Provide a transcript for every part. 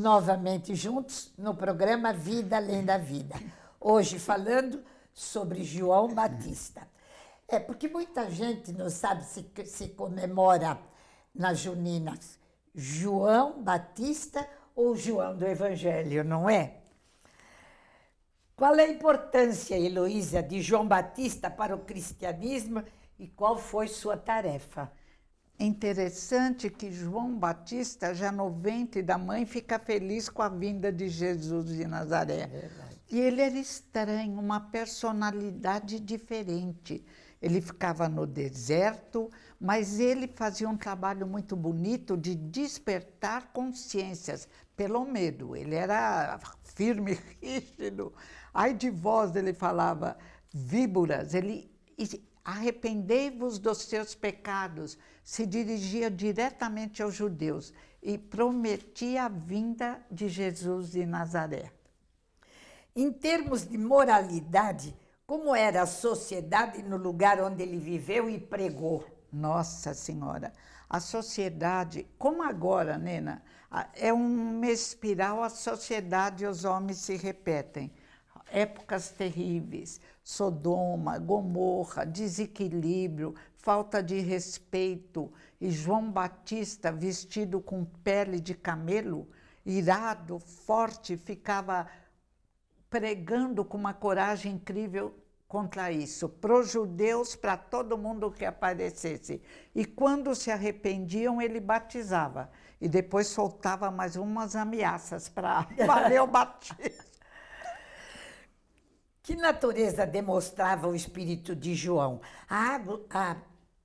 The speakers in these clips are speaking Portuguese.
novamente juntos no programa Vida Além da Vida. Hoje falando sobre João Batista. É porque muita gente não sabe se, se comemora nas Juninas João Batista ou João do Evangelho, não é? Qual é a importância, Heloísa, de João Batista para o cristianismo e qual foi sua tarefa? interessante que João Batista, já no ventre da mãe, fica feliz com a vinda de Jesus de Nazaré. É e ele era estranho, uma personalidade diferente. Ele ficava no deserto, mas ele fazia um trabalho muito bonito de despertar consciências pelo medo. Ele era firme, rígido. Ai de voz ele falava víboras, ele arrependei-vos dos seus pecados, se dirigia diretamente aos judeus e prometia a vinda de Jesus de Nazaré. Em termos de moralidade, como era a sociedade no lugar onde ele viveu e pregou? Nossa Senhora, a sociedade, como agora, Nena, é uma espiral, a sociedade e os homens se repetem épocas terríveis, Sodoma, Gomorra, desequilíbrio, falta de respeito, e João Batista, vestido com pele de camelo, irado, forte, ficava pregando com uma coragem incrível contra isso, para os judeus, para todo mundo que aparecesse. E quando se arrependiam, ele batizava. E depois soltava mais umas ameaças para. Valeu, Batista! Que natureza demonstrava o espírito de João? Há,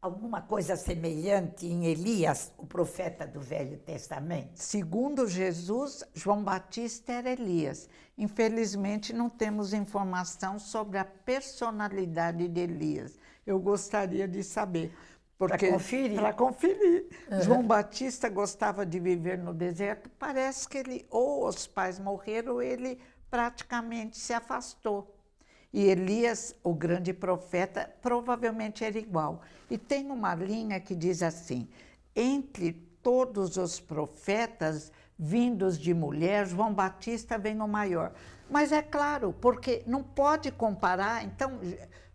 alguma coisa semelhante em Elias, o profeta do Velho Testamento? Segundo Jesus, João Batista era Elias. Infelizmente, não temos informação sobre a personalidade de Elias. Eu gostaria de saber. Para conferir. Para conferir. Uhum. João Batista gostava de viver no deserto. Parece que ele, ou os pais morreram, ou ele praticamente se afastou. E Elias, o grande profeta, provavelmente era igual. E tem uma linha que diz assim: entre todos os profetas vindos de mulher, João Batista vem o maior. Mas é claro, porque não pode comparar. Então,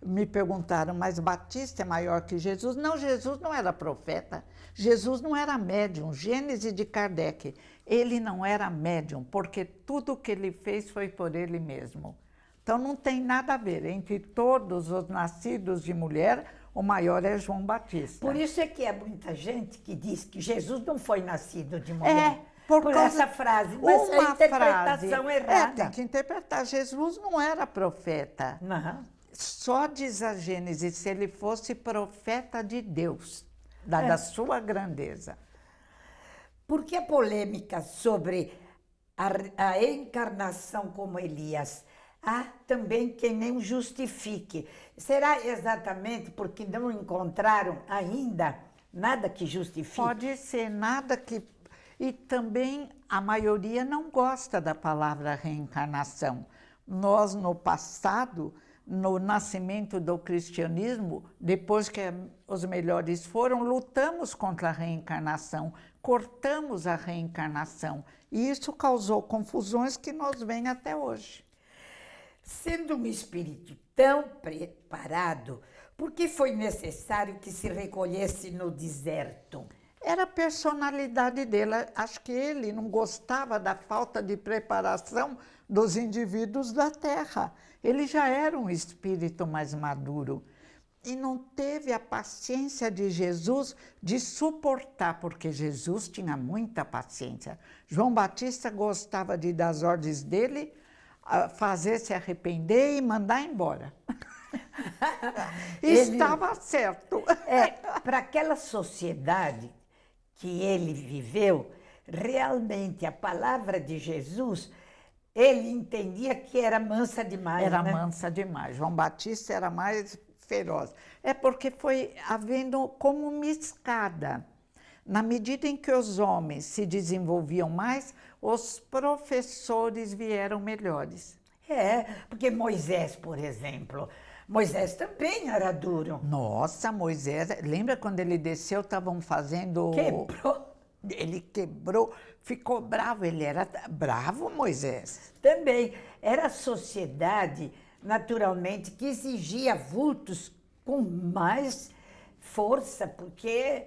me perguntaram, mas Batista é maior que Jesus? Não, Jesus não era profeta, Jesus não era médium. Gênesis de Kardec, ele não era médium, porque tudo que ele fez foi por ele mesmo. Então não tem nada a ver. Entre todos os nascidos de mulher, o maior é João Batista. Por isso é que é muita gente que diz que Jesus não foi nascido de é, mulher. É. Por, por essa frase, mas uma a interpretação frase, errada. É, tem que interpretar. Jesus não era profeta. Uhum. Só diz a Gênesis, se ele fosse profeta de Deus, da, é. da sua grandeza. Por que a polêmica sobre a, a, encarnação como Elias Há ah, também quem não justifique. Será exatamente porque não encontraram ainda nada que justifique? Pode ser nada que. E também a maioria não gosta da palavra reencarnação. Nós, no passado, no nascimento do cristianismo, depois que os melhores foram, lutamos contra a reencarnação, cortamos a reencarnação. E isso causou confusões que nos vemos até hoje sendo um espírito tão preparado, por que foi necessário que se recolhesse no deserto? Era a personalidade dele. Acho que ele não gostava da falta de preparação dos indivíduos da Terra. Ele já era um espírito mais maduro e não teve a paciência de Jesus de suportar, porque Jesus tinha muita paciência. João Batista gostava de dar as ordens dele fazer se arrepender e mandar embora. ele, Estava certo. É, para aquela sociedade que ele viveu, realmente a palavra de Jesus, ele entendia que era mansa demais. Era né? mansa demais. João Batista era mais feroz. É porque foi havendo como uma escada. Na medida em que os homens se desenvolviam mais, os professores vieram melhores. É, porque Moisés, por exemplo, Moisés também era duro. Nossa, Moisés, lembra quando ele desceu, estavam fazendo. Quebrou. Ele quebrou, ficou bravo. Ele era bravo, Moisés. Também. Era a sociedade, naturalmente, que exigia vultos com mais força, porque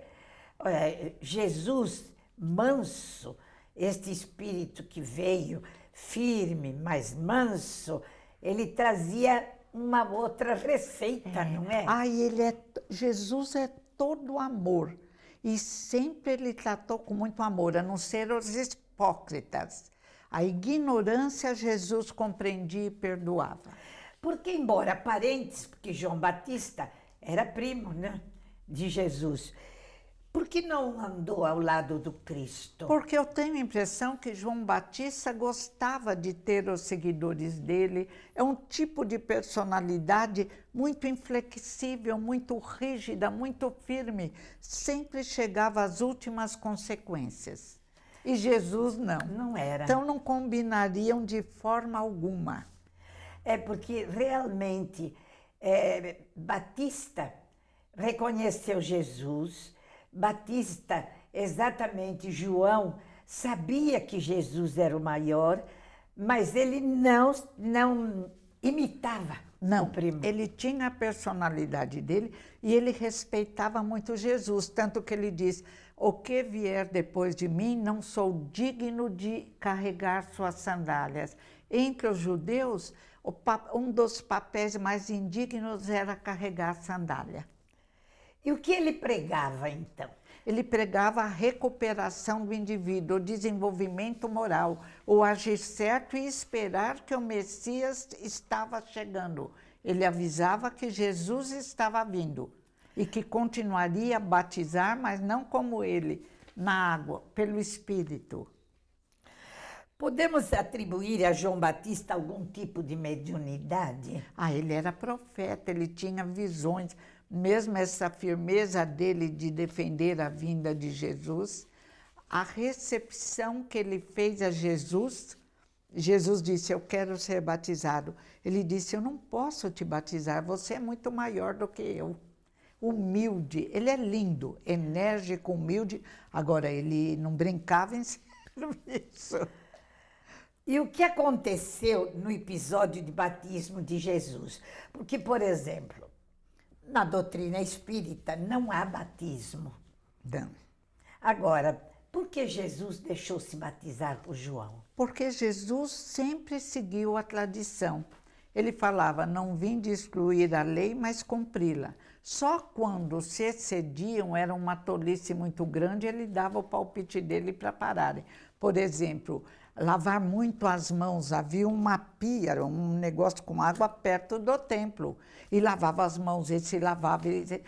é, Jesus, manso, este espírito que veio firme, mas manso, ele trazia uma outra receita, é. não é? Ah, ele é Jesus é todo amor e sempre ele tratou com muito amor, a não ser os hipócritas. A ignorância Jesus compreendia e perdoava. Porque embora parentes, porque João Batista era primo, né, de Jesus. Por que não andou ao lado do Cristo? Porque eu tenho a impressão que João Batista gostava de ter os seguidores dele. É um tipo de personalidade muito inflexível, muito rígida, muito firme. Sempre chegava às últimas consequências. E Jesus não. Não era. Então não combinariam de forma alguma. É porque realmente é, Batista reconheceu Jesus Batista, exatamente João, sabia que Jesus era o maior, mas ele não, não imitava não, o primo. Ele tinha a personalidade dele e ele respeitava muito Jesus, tanto que ele diz: O que vier depois de mim, não sou digno de carregar suas sandálias. Entre os judeus, um dos papéis mais indignos era carregar sandália. E o que ele pregava então? Ele pregava a recuperação do indivíduo, o desenvolvimento moral, o agir certo e esperar que o Messias estava chegando. Ele avisava que Jesus estava vindo e que continuaria a batizar, mas não como ele, na água, pelo Espírito. Podemos atribuir a João Batista algum tipo de mediunidade? Ah, ele era profeta, ele tinha visões mesmo essa firmeza dele de defender a vinda de Jesus, a recepção que ele fez a Jesus, Jesus disse: Eu quero ser batizado. Ele disse: Eu não posso te batizar, você é muito maior do que eu. Humilde, ele é lindo, enérgico, humilde. Agora, ele não brincava em serviço. E o que aconteceu no episódio de batismo de Jesus? Porque, por exemplo, na doutrina espírita não há batismo. Não. Agora, por que Jesus deixou se batizar por João? Porque Jesus sempre seguiu a tradição. Ele falava: Não vim de excluir a lei, mas cumpri-la. Só quando se excediam, era uma tolice muito grande, ele dava o palpite dele para pararem. Por exemplo, lavar muito as mãos. Havia uma pia, um negócio com água perto do templo. E lavava as mãos, ele se lavava. Ele...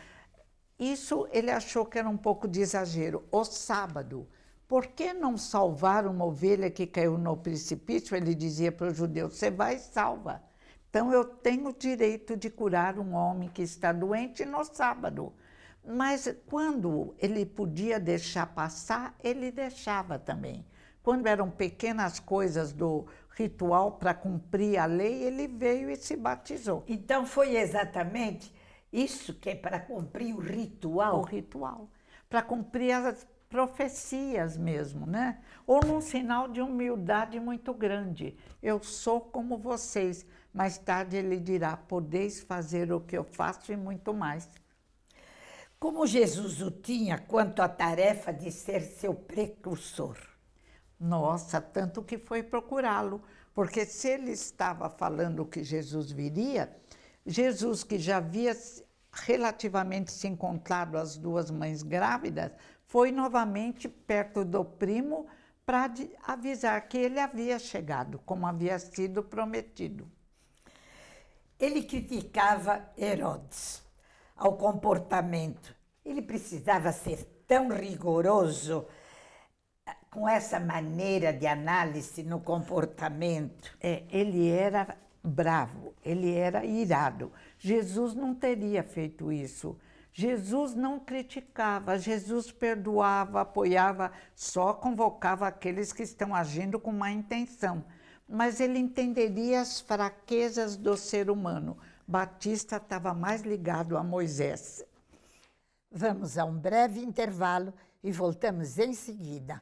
Isso ele achou que era um pouco de exagero. O sábado, por que não salvar uma ovelha que caiu no precipício? Ele dizia para o judeu: você vai e salva. Então eu tenho o direito de curar um homem que está doente no sábado. Mas quando ele podia deixar passar, ele deixava também quando eram pequenas coisas do ritual para cumprir a lei, ele veio e se batizou. Então foi exatamente isso que é para cumprir o ritual? O ritual. Para cumprir as profecias mesmo, né? Ou num sinal de humildade muito grande. Eu sou como vocês. Mais tarde ele dirá: podeis fazer o que eu faço e muito mais. Como Jesus o tinha quanto à tarefa de ser seu precursor? Nossa, tanto que foi procurá-lo, porque se ele estava falando que Jesus viria, Jesus que já havia relativamente se encontrado as duas mães grávidas, foi novamente perto do primo para avisar que ele havia chegado, como havia sido prometido. Ele criticava Herodes ao comportamento. Ele precisava ser tão rigoroso com essa maneira de análise no comportamento. É, ele era bravo, ele era irado. Jesus não teria feito isso. Jesus não criticava, Jesus perdoava, apoiava, só convocava aqueles que estão agindo com má intenção. Mas ele entenderia as fraquezas do ser humano. Batista estava mais ligado a Moisés. Vamos a um breve intervalo e voltamos em seguida.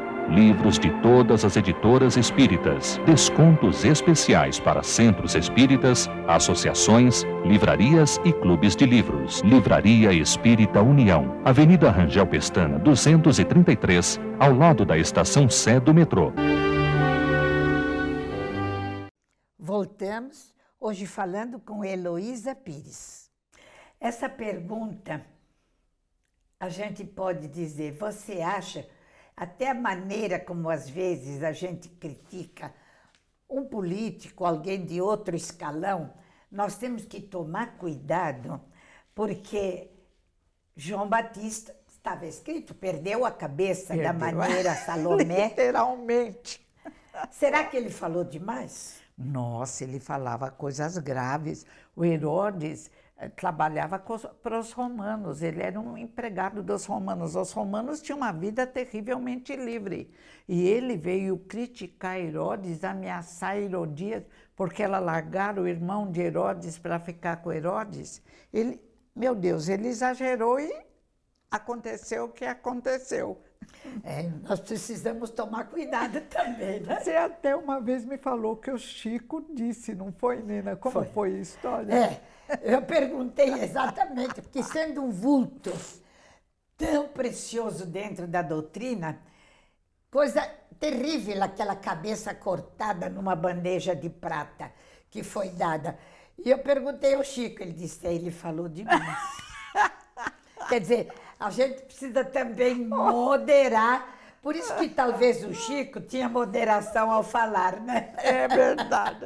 livros de todas as editoras espíritas, descontos especiais para centros espíritas, associações, livrarias e clubes de livros. Livraria Espírita União, Avenida Rangel Pestana, 233, ao lado da estação Sé do metrô. Voltamos hoje falando com Heloísa Pires. Essa pergunta a gente pode dizer: você acha até a maneira como às vezes a gente critica um político, alguém de outro escalão, nós temos que tomar cuidado, porque João Batista estava escrito, perdeu a cabeça perdeu. da maneira Salomé. Literalmente. Será que ele falou demais? Nossa, ele falava coisas graves. O Herodes eh, trabalhava para os romanos, ele era um empregado dos romanos. Os romanos tinham uma vida terrivelmente livre. E ele veio criticar Herodes, ameaçar Herodias, porque ela largara o irmão de Herodes para ficar com Herodes. Ele, meu Deus, ele exagerou e aconteceu o que aconteceu. É, nós precisamos tomar cuidado também, né? Você até uma vez me falou que o Chico disse, não foi, Nina? Como foi, foi a história? É. Eu perguntei exatamente, porque sendo um vulto tão precioso dentro da doutrina, coisa terrível aquela cabeça cortada numa bandeja de prata que foi dada. E eu perguntei ao Chico, ele disse, ele falou demais. Quer dizer, a gente precisa também moderar. Por isso que talvez o Chico tinha moderação ao falar, né? É verdade.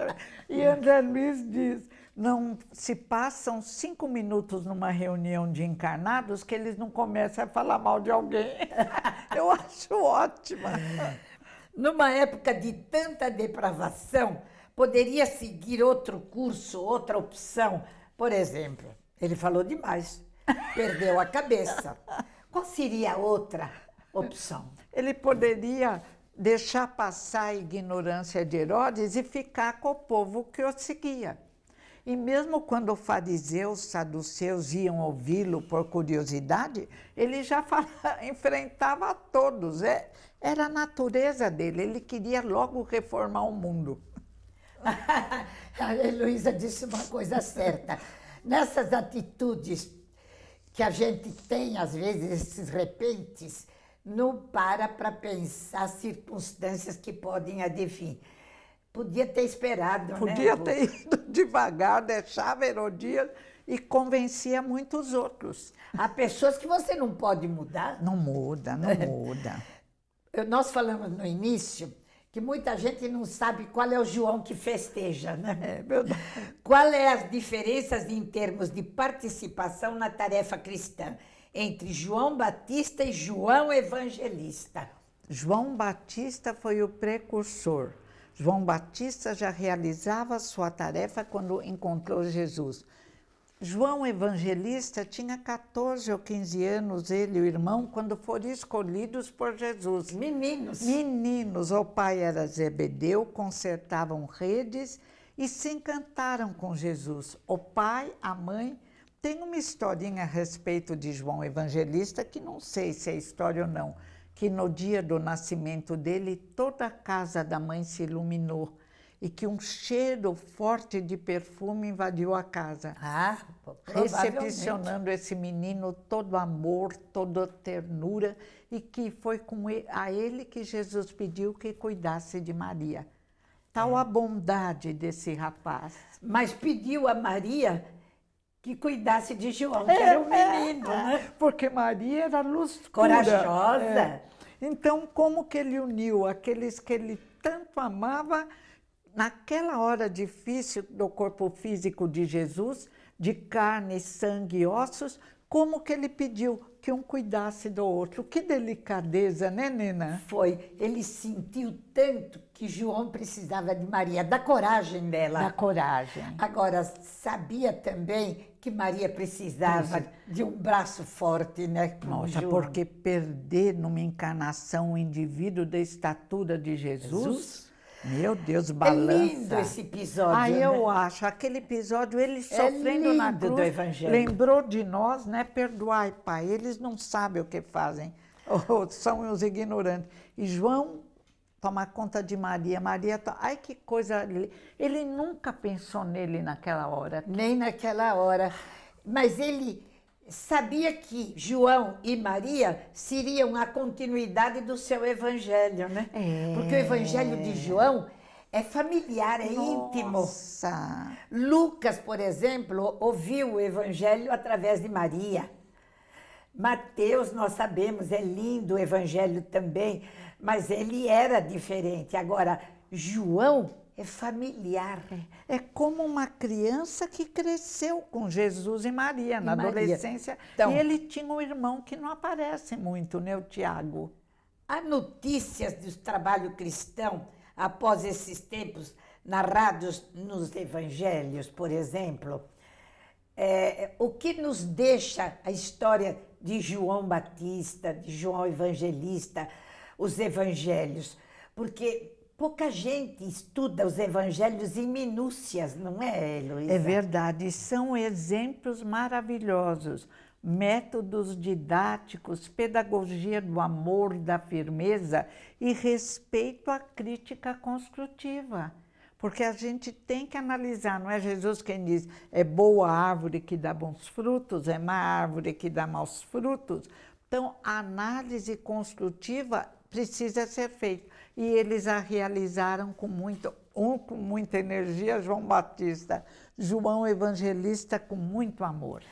E André Luiz diz, não se passam cinco minutos numa reunião de encarnados que eles não começam a falar mal de alguém. Eu acho ótima. Numa época de tanta depravação, poderia seguir outro curso, outra opção. Por exemplo, ele falou demais, perdeu a cabeça. Qual seria a outra opção? Ele poderia deixar passar a ignorância de Herodes e ficar com o povo que o seguia. E mesmo quando fariseus, saduceus iam ouvi-lo por curiosidade, ele já falava, enfrentava todos. É, era a natureza dele, ele queria logo reformar o mundo. a Heloísa disse uma coisa certa. Nessas atitudes que a gente tem, às vezes, esses repentes, não para para pensar circunstâncias que podem adivinhar. Podia ter esperado, né, Podia né? ter ido devagar, deixava Herodias e convencia muitos outros. Há pessoas que você não pode mudar. Não muda, não muda. Nós falamos no início que muita gente não sabe qual é o João que festeja, né? É verdade. Qual é as diferenças em termos de participação na tarefa cristã entre João Batista e João Evangelista? João Batista foi o precursor João Batista já realizava sua tarefa quando encontrou Jesus. João Evangelista tinha 14 ou 15 anos, ele e o irmão, quando foram escolhidos por Jesus. Meninos. Meninos. O pai era Zebedeu, consertavam redes e se encantaram com Jesus. O pai, a mãe, tem uma historinha a respeito de João Evangelista que não sei se é história ou não que no dia do nascimento dele toda a casa da mãe se iluminou e que um cheiro forte de perfume invadiu a casa. Ah, recepcionando esse menino todo amor, toda ternura e que foi com ele, a ele que Jesus pediu que cuidasse de Maria. Tal é. a bondade desse rapaz. Mas pediu a Maria que cuidasse de João, que é, era um é. menino, é, né? Porque Maria era luz corajosa. É. Então, como que ele uniu aqueles que ele tanto amava naquela hora difícil do corpo físico de Jesus, de carne, sangue e ossos, como que ele pediu que um cuidasse do outro. Que delicadeza, né, Nena? Foi. Ele sentiu tanto que João precisava de Maria, da coragem dela. Da coragem. Agora, sabia também que Maria precisava de um braço forte, né? Nossa, João. porque perder numa encarnação um indivíduo da estatura de Jesus, Jesus? Meu Deus, é balança. É lindo esse episódio. Aí ah, né? eu acho, aquele episódio, ele é sofrendo na cruz, do evangelho. lembrou de nós, né? Perdoai, Pai, eles não sabem o que fazem, oh, são os ignorantes. E João toma conta de Maria, Maria, to... ai que coisa, ele nunca pensou nele naquela hora. Nem naquela hora, mas ele sabia que João e Maria seriam a continuidade do seu evangelho, né? É. Porque o evangelho de João é familiar, é Nossa. íntimo. Lucas, por exemplo, ouviu o evangelho através de Maria. Mateus, nós sabemos, é lindo o evangelho também, mas ele era diferente. Agora, João é familiar. É. como uma criança que cresceu com Jesus e Maria e na Maria. adolescência. Então, e ele tinha um irmão que não aparece muito, né, o Tiago? Há notícias do trabalho cristão após esses tempos narrados nos evangelhos, por exemplo. É, o que nos deixa a história de João Batista, de João Evangelista, os evangelhos? Porque pouca gente estuda os evangelhos em minúcias, não é, Heloísa? É verdade, são exemplos maravilhosos, métodos didáticos, pedagogia do amor, da firmeza e respeito à crítica construtiva. Porque a gente tem que analisar, não é Jesus quem diz é boa árvore que dá bons frutos, é má árvore que dá maus frutos. Então, a análise construtiva precisa ser feita e eles a realizaram com muito, um com muita energia, João Batista, João Evangelista com muito amor.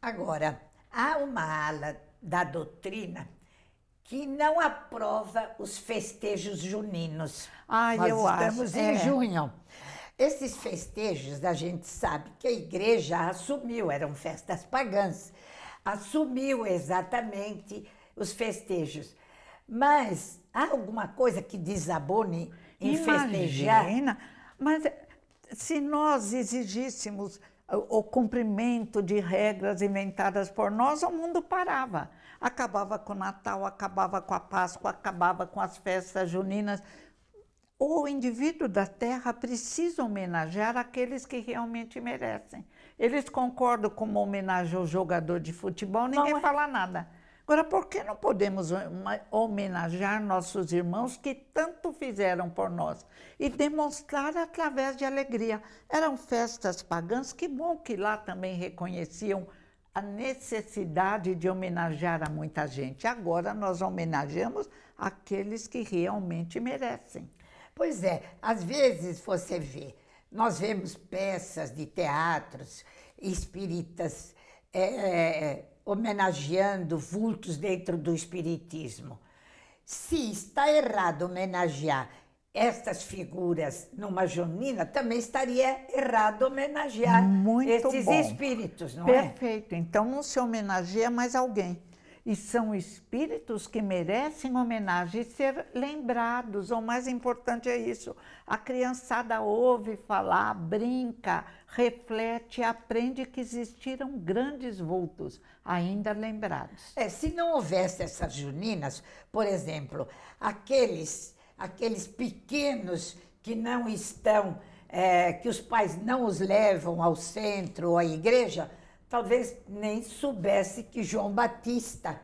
Agora, há uma ala da doutrina que não aprova os festejos juninos. Ah, eu estamos acho. em é. junho. Esses festejos, a gente sabe que a igreja assumiu, eram festas pagãs, assumiu exatamente os festejos. Mas há alguma coisa que desabone em Imagina, festejar? Mas se nós exigíssemos o cumprimento de regras inventadas por nós, o mundo parava. Acabava com o Natal, acabava com a Páscoa, acabava com as festas juninas. O indivíduo da Terra precisa homenagear aqueles que realmente merecem. Eles concordam como homenagem ao jogador de futebol, ninguém Não, é. fala nada. Agora, por que não podemos homenagear nossos irmãos que tanto fizeram por nós e demonstrar através de alegria? Eram festas pagãs, que bom que lá também reconheciam a necessidade de homenagear a muita gente. Agora nós homenageamos aqueles que realmente merecem. Pois é, às vezes você vê, nós vemos peças de teatros espíritas é, é, é homenageando vultos dentro do espiritismo. Se está errado homenagear estas figuras numa junina, também estaria errado homenagear Muito esses bom. espíritos, não Perfeito. é? Perfeito. Então não se homenageia mais alguém. E são espíritos que merecem homenagem e ser lembrados. O mais importante é isso. A criançada ouve falar, brinca, reflete, aprende que existiram grandes vultos, ainda lembrados. É, se não houvesse essas juninas, por exemplo, aqueles, aqueles pequenos que não estão, é, que os pais não os levam ao centro ou à igreja talvez nem soubesse que João Batista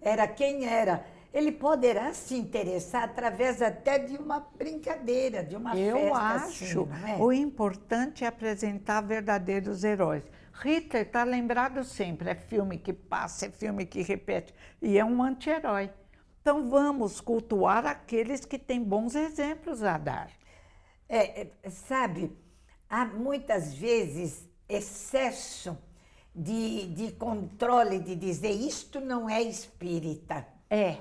era quem era. Ele poderá se interessar através até de uma brincadeira, de uma Eu festa. Eu assim, acho. Assim, é? O importante é apresentar verdadeiros heróis. Hitler está lembrado sempre. É filme que passa, é filme que repete. E é um anti-herói. Então vamos cultuar aqueles que têm bons exemplos a dar. É, é sabe, há muitas vezes excesso de, de controle, de dizer isto não é espírita. É.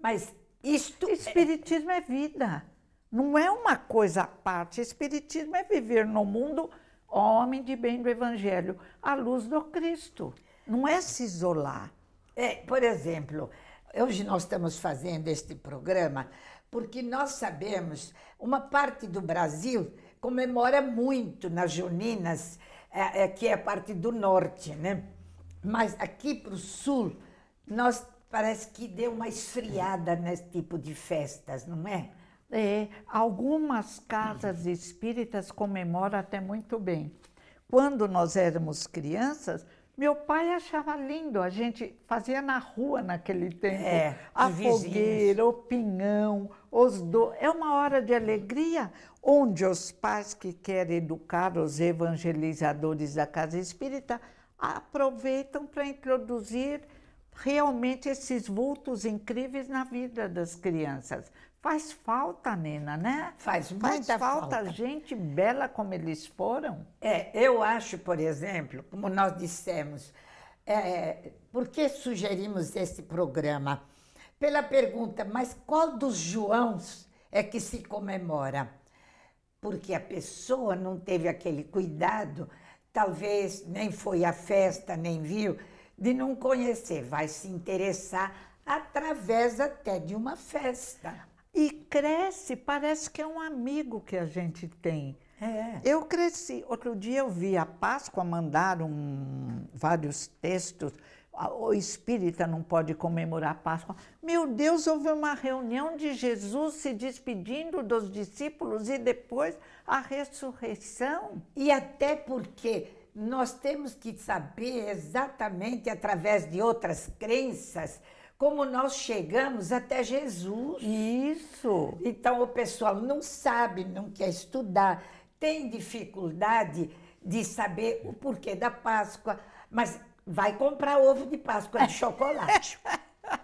Mas isto. É Espiritismo é, é vida. Não é uma coisa à parte. Espiritismo é viver no mundo homem de bem do Evangelho, à luz do Cristo. Não é se isolar. É, por exemplo, hoje nós estamos fazendo este programa porque nós sabemos uma parte do Brasil comemora muito nas Juninas é, aqui é a é parte do norte, né? Mas aqui para o sul, nós parece que deu uma esfriada nesse tipo de festas, não é? É, algumas casas espíritas comemoram até muito bem. Quando nós éramos crianças, meu pai achava lindo, a gente fazia na rua naquele tempo. É, a fogueira, o pinhão, os do... É uma hora de alegria onde os pais que querem educar os evangelizadores da casa espírita aproveitam para introduzir realmente esses vultos incríveis na vida das crianças. Faz falta, Nena, né? Faz muita Faz falta, falta gente bela como eles foram. É, eu acho, por exemplo, como nós dissemos, é, por que sugerimos esse programa? Pela pergunta, mas qual dos Joãos é que se comemora? Porque a pessoa não teve aquele cuidado, talvez nem foi à festa, nem viu, de não conhecer, vai se interessar através até de uma festa. E cresce, parece que é um amigo que a gente tem. É. Eu cresci. Outro dia eu vi a Páscoa mandar um, vários textos. O espírita não pode comemorar a Páscoa. Meu Deus, houve uma reunião de Jesus se despedindo dos discípulos e depois a ressurreição. E até porque nós temos que saber exatamente através de outras crenças como nós chegamos até Jesus. Isso. Então o pessoal não sabe, não quer estudar, tem dificuldade de saber o porquê da Páscoa, mas vai comprar ovo de Páscoa de é chocolate.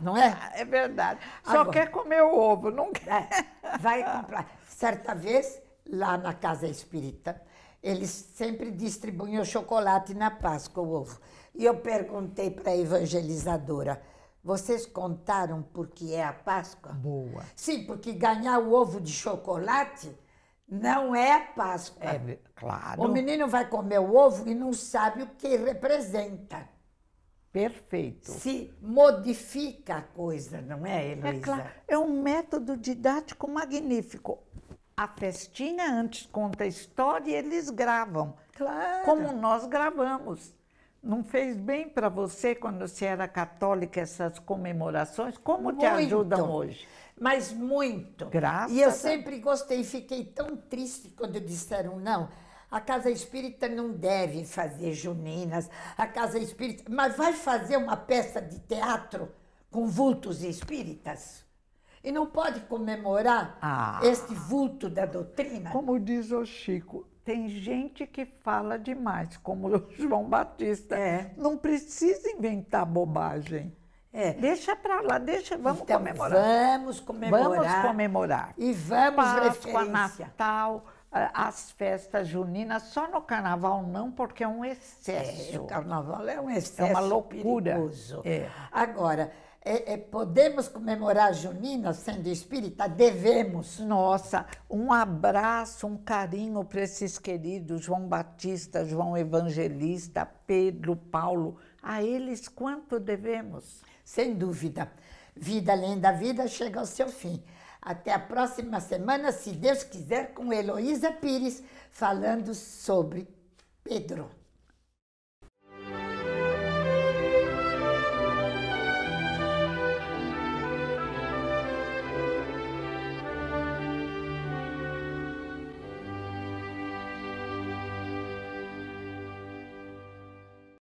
não é? É verdade. Só Agora, quer comer o ovo, não quer. É, vai comprar. Certa vez, lá na casa espírita, eles sempre distribuem o chocolate na Páscoa, o ovo. E eu perguntei para a evangelizadora, vocês contaram porque é a Páscoa? Boa. Sim, porque ganhar o ovo de chocolate não é Páscoa. É, claro. O menino vai comer o ovo e não sabe o que representa. Perfeito. Se modifica a coisa, não é, é Heloísa? É claro. É um método didático magnífico. A festinha antes conta a história e eles gravam. Claro. Como nós gravamos. Não fez bem para você quando você era católica essas comemorações? Como muito, te ajudam hoje? Mas muito. Graças. E eu a... sempre gostei, fiquei tão triste quando disseram não. A casa espírita não deve fazer juninas, a casa espírita, mas vai fazer uma peça de teatro com vultos espíritas? E não pode comemorar ah. este vulto da doutrina? Como diz o Chico, tem gente que fala demais, como o João Batista. É. Não precisa inventar bobagem. É. Deixa para lá, deixa, vamos então, comemorar. Vamos comemorar. Vamos comemorar. E vamos Páscoa, Natal, as festas juninas, só no carnaval não, porque é um é, excesso. É, o carnaval é um excesso. É uma loucura. Perigoso. É. Agora, é, é, podemos comemorar Junina sendo espírita? Devemos. Nossa, um abraço, um carinho para esses queridos João Batista, João Evangelista, Pedro, Paulo. A eles quanto devemos? Sem dúvida. Vida além da vida chega ao seu fim. Até a próxima semana, se Deus quiser, com Heloísa Pires, falando sobre Pedro.